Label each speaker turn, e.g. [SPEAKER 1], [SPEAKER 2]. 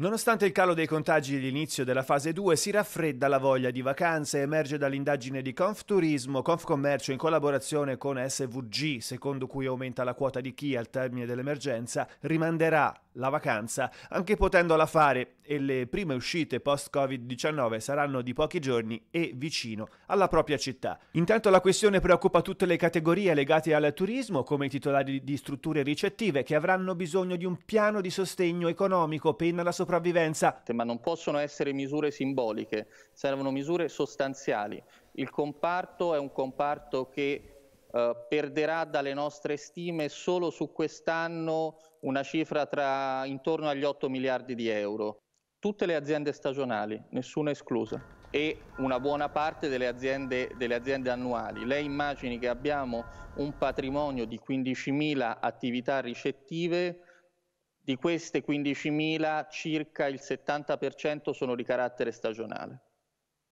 [SPEAKER 1] Nonostante il calo dei contagi all'inizio della fase 2, si raffredda la voglia di vacanze, emerge dall'indagine di Confturismo, Confcommercio in collaborazione con SVG, secondo cui aumenta la quota di chi al termine dell'emergenza rimanderà la vacanza, anche potendola fare e le prime uscite post-Covid-19 saranno di pochi giorni e vicino alla propria città. Intanto la questione preoccupa tutte le categorie legate al turismo, come i titolari di strutture ricettive, che avranno bisogno di un piano di sostegno economico per la
[SPEAKER 2] sopravvivenza. Ma non possono essere misure simboliche, servono misure sostanziali. Il comparto è un comparto che eh, perderà dalle nostre stime solo su quest'anno una cifra tra intorno agli 8 miliardi di euro tutte le aziende stagionali, nessuna esclusa, e una buona parte delle aziende, delle aziende annuali. Lei immagini che abbiamo un patrimonio di 15.000 attività ricettive, di queste 15.000 circa il 70% sono di carattere stagionale.